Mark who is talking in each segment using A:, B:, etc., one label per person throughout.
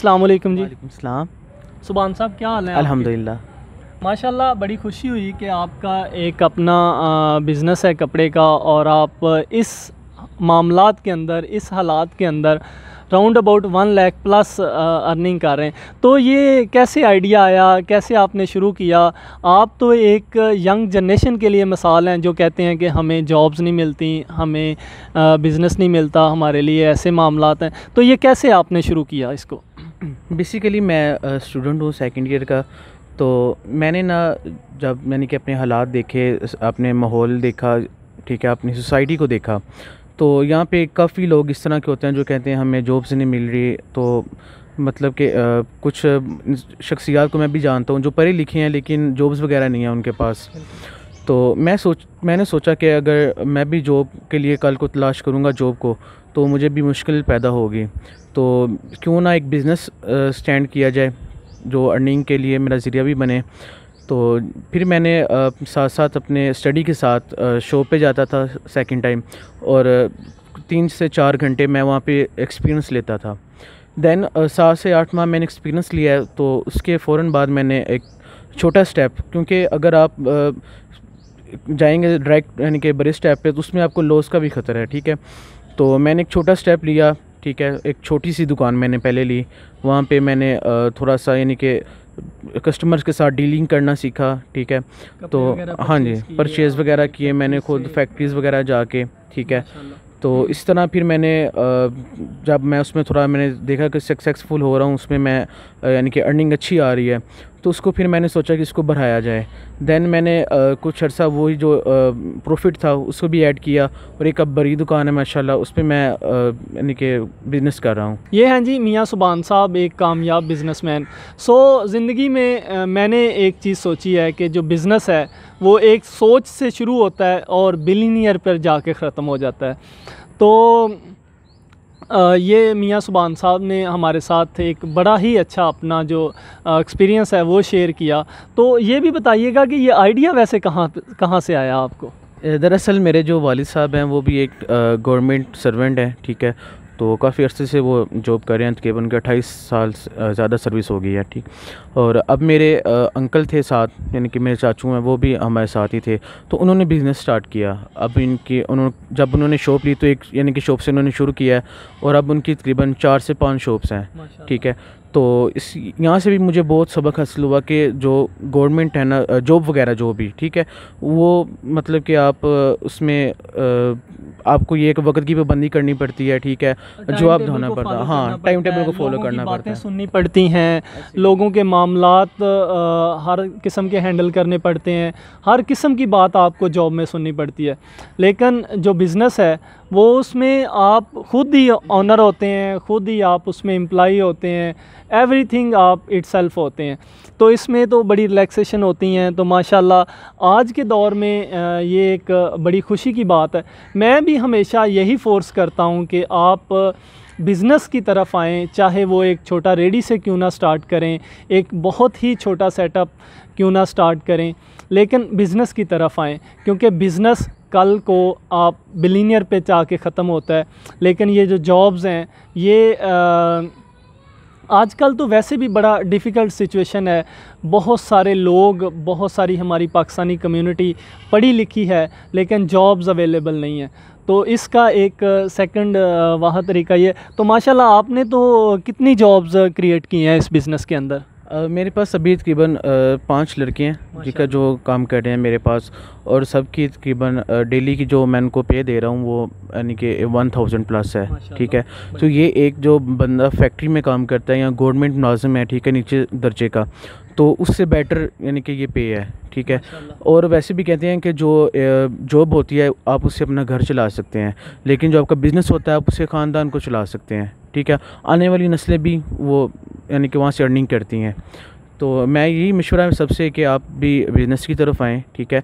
A: अस्सलाम वालेकुम जी वालेकुम सुबान साहब क्या हाल है अल्हम्दुलिल्लाह माशाल्लाह बड़ी खुशी हुई कि आपका एक अपना बिज़नेस है कपड़े का और आप इस मामला के अंदर इस हालात के अंदर round about one lakh plus earning कर रहे हैं तो ये कैसे आइडिया आया कैसे आपने शुरू किया आप तो एक यंग जनरेशन के लिए मिसाल हैं जो कहते हैं कि हमें जॉब्स नहीं मिलती हमें बिज़नेस नहीं मिलता हमारे लिए ऐसे मामला हैं तो ये कैसे आपने शुरू किया इसको बेसिकली मैं स्टूडेंट हूँ सेकेंड ईयर का तो मैंने ना
B: जब मैंने कि अपने हालात देखे अपने माहौल देखा ठीक है अपनी सोसाइटी को देखा तो यहाँ पे काफ़ी लोग इस तरह के होते हैं जो कहते हैं हमें जॉब्स नहीं मिल रही तो मतलब कि कुछ शख्सियात को मैं भी जानता हूँ जो पढ़े लिखे हैं लेकिन जॉब्स वगैरह नहीं हैं उनके पास तो मैं सोच मैंने सोचा कि अगर मैं भी जॉब के लिए कल को तलाश करूँगा जॉब को तो मुझे भी मुश्किल पैदा होगी तो क्यों ना एक बिज़नेस स्टैंड किया जाए जो अर्निंग के लिए मेरा ज़रिया भी बने तो फिर मैंने साथ साथ अपने स्टडी के साथ शो पे जाता था सेकंड टाइम और तीन से चार घंटे मैं वहाँ पे एक्सपीरियंस लेता था दैन सात से आठ माह मैंने एक्सपीरियंस लिया तो उसके फ़ौर बाद मैंने एक छोटा स्टेप क्योंकि अगर आप जाएंगे डायरेक्ट यानी कि बड़े स्टेप पे तो उसमें आपको लॉस का भी ख़तरा है ठीक है तो मैंने एक छोटा स्टेप लिया ठीक है एक छोटी सी दुकान मैंने पहले ली वहाँ पे मैंने थोड़ा सा यानी कि कस्टमर्स के साथ डीलिंग करना सीखा ठीक है तो हाँ जी परचेज़ वगैरह किए मैंने खुद फैक्ट्रीज़ वगैरह जाके ठीक है तो इस तरह फिर मैंने जब मैं उसमें थोड़ा मैंने देखा कि सक्सेसफुल हो रहा हूँ उसमें मैं यानी कि अर्निंग अच्छी आ रही है तो उसको फिर मैंने सोचा कि इसको बढ़ाया जाए दैन मैंने आ, कुछ अर्सा वही जो प्रॉफिट था उसको भी ऐड किया और एक अब बड़ी दुकान है माशाल्लाह उस पर मैं यानी कि बिज़नेस कर रहा हूँ
A: ये हैं जी मियाँ सुबान साहब एक कामयाब बिजनेसमैन सो ज़िंदगी में आ, मैंने एक चीज़ सोची है कि जो बिज़नेस है वो एक सोच से शुरू होता है और बिलीनियर पर जाके ख़त्म हो जाता है तो ये मियाँ सुबान साहब ने हमारे साथ एक बड़ा ही अच्छा अपना जो एक्सपीरियंस है वो शेयर किया तो ये भी बताइएगा कि ये आइडिया वैसे कहाँ कहाँ से आया आपको दरअसल मेरे जो वालिद साहब हैं वो भी एक
B: गवर्नमेंट सर्वेंट हैं ठीक है तो काफ़ी अर्से से वो जॉब कर रहे हैं तकरीबन के अट्ठाईस साल ज़्यादा सर्विस हो गई है ठीक और अब मेरे अंकल थे साथ यानी कि मेरे चाचू हैं वो भी हमारे साथ ही थे तो उन्होंने बिज़नेस स्टार्ट किया अब इनकी उन्होंने जब उन्होंने शॉप ली तो एक यानी कि शॉप से उन्होंने शुरू किया है और अब उनकी तकरीबन चार से पाँच शॉप्स हैं ठीक है तो इस यहाँ से भी मुझे बहुत सबक हासिल हुआ कि जो गवर्नमेंट है ना जॉब वगैरह जो भी ठीक है वो मतलब कि आप उसमें आपको ये
A: एक वक्त की पाबंदी करनी पड़ती है ठीक है जवाब धोना पड़ता है हाँ टाइम टेबल को फॉलो करना पड़ता है सुननी पड़ती हैं लोगों के मामला हर किस्म के हैंडल करने पड़ते हैं हर किस्म की बात आपको जॉब में सुननी पड़ती है लेकिन जो बिज़नेस है वो उसमें आप खुद ही ऑनर होते हैं खुद ही आप उसमें एम्प्लाई होते हैं एवरीथिंग आप इट सेल्फ होते हैं तो इसमें तो बड़ी रिलैक्सेशन होती हैं तो माशाल्लाह आज के दौर में ये एक बड़ी खुशी की बात है मैं भी हमेशा यही फोर्स करता हूँ कि आप बिज़नेस की तरफ आएँ चाहे वो एक छोटा रेडी से क्यों ना स्टार्ट करें एक बहुत ही छोटा सेटअप क्यों ना स्टार्ट करें लेकिन बिज़नेस की तरफ आएँ क्योंकि बिज़नेस कल को आप बिलीनियर पे जाके ख़त्म होता है लेकिन ये जो जॉब्स हैं ये आ, आजकल तो वैसे भी बड़ा डिफ़िकल्ट सिचुएशन है बहुत सारे लोग बहुत सारी हमारी पाकिस्तानी कम्युनिटी पढ़ी लिखी है लेकिन जॉब्स अवेलेबल नहीं है तो इसका एक सेकंड वाह तरीका ये तो माशाल्लाह आपने तो कितनी जॉब्स क्रिएट की हैं इस बिज़नेस के अंदर मेरे पास अभी तकरीबन पाँच लड़के हैं जिनका जो
B: काम कर रहे हैं मेरे पास और सबकी तकरीबन डेली की जो मैं उनको पे दे रहा हूँ वो यानी कि वन थाउजेंड प्लस है ठीक है तो ये एक जो बंदा फैक्ट्री में काम करता है या गवर्नमेंट मुलाजिम है ठीक है नीचे दर्जे का तो उससे बेटर यानी कि ये पे है ठीक है और वैसे भी कहते हैं कि जो जॉब होती है आप उससे अपना घर चला सकते हैं लेकिन जो आपका बिज़नेस होता है आप उससे ख़ानदान को चला सकते हैं ठीक है आने वाली नस्लें भी वो यानी कि वहाँ से अर्निंग करती हैं तो मैं यही मशवरा सबसे कि आप भी बिज़नेस की तरफ आएँ ठीक है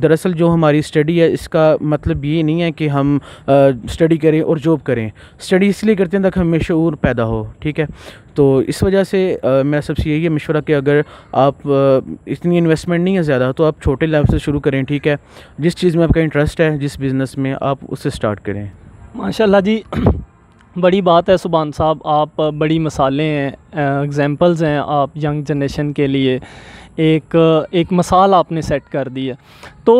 B: दरअसल जो हमारी स्टडी है इसका मतलब ये नहीं है कि हम स्टडी करें और जॉब करें स्टडी इसलिए करते हैं ताकि हमें शूर पैदा हो ठीक है तो इस वजह से मैं सबसे यही है मशवरा कि अगर आप इतनी इन्वेस्टमेंट नहीं है ज़्यादा तो आप छोटे लेवल से शुरू करें ठीक है जिस चीज़ में आपका इंटरेस्ट है जिस बिज़नेस में आप उससे स्टार्ट करें
A: माशाला जी बड़ी बात है सुबान साहब आप बड़ी मसाले हैं एग्जांपल्स हैं आप यंग जनरेशन के लिए एक एक मसाल आपने सेट कर दी है तो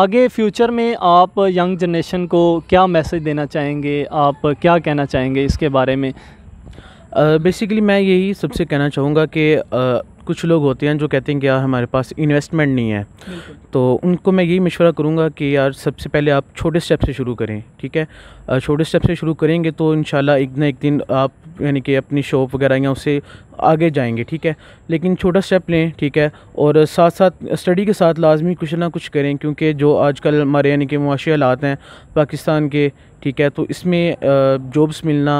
A: आगे फ्यूचर में आप यंग जनरेशन को क्या मैसेज देना चाहेंगे आप क्या कहना चाहेंगे इसके बारे में बेसिकली uh, मैं
B: यही सबसे कहना चाहूँगा कि uh, कुछ लोग होते हैं जो कहते हैं कि यार हमारे पास इन्वेस्टमेंट नहीं है तो उनको मैं यही मशवरा करूँगा कि यार सबसे पहले आप छोटे स्टेप से शुरू करें ठीक है छोटे स्टेप से शुरू करेंगे तो इन एक ना एक दिन आप यानी कि अपनी शॉप वगैरह या उससे आगे जाएंगे ठीक है लेकिन छोटा स्टेप लें ठीक है और साथ साथ स्टडी के साथ लाजमी कुछ ना कुछ करें क्योंकि जो आजकल हमारे यानी कि मुआशी हालात हैं पाकिस्तान के ठीक है तो इसमें जॉब्स मिलना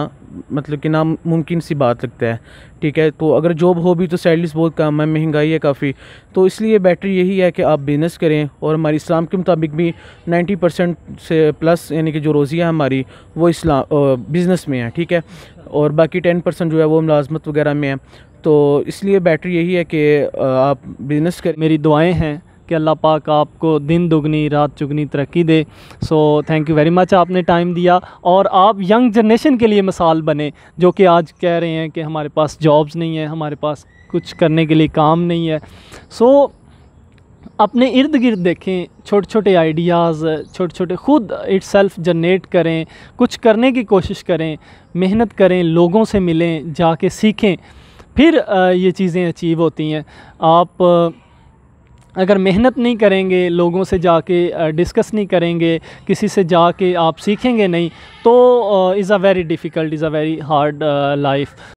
B: मतलब कि नामुमकिन सी बात लगता है ठीक है तो अगर जॉब हो भी तो सैलरीज बहुत कम है महंगाई है काफ़ी तो इसलिए बेटर यही है कि आप बिज़नेस करें और हमारे इस्लाम के मुताबिक भी 90 परसेंट से प्लस यानी कि जो रोज़ी है हमारी वो इस्लाम बिज़नेस में है ठीक है और बाकी टेन परसेंट जो है वो मुलाजमत वगैरह
A: में है तो इसलिए बेटर यही है कि आप बिज़नेस करें मेरी दुआएँ हैं कि अल्लाह पाक आपको दिन दुगनी रात चुगनी तरक्की दे so thank you very much आपने टाइम दिया और आप यंग जनरेशन के लिए मिसाल बने जो कि आज कह रहे हैं कि हमारे पास जॉब्स नहीं है हमारे पास कुछ करने के लिए काम नहीं है सो so, अपने इर्द गिर्द देखें छोटे छोटे आइडियाज़ छोटे छोटे खुद इट सेल्फ जनरेट करें कुछ करने की कोशिश करें मेहनत करें लोगों से मिलें जाके सीखें फिर ये चीज़ें अचीव होती हैं आप अगर मेहनत नहीं करेंगे लोगों से जाके डिस्कस नहीं करेंगे किसी से जाके आप सीखेंगे नहीं तो is a very difficult is a very hard life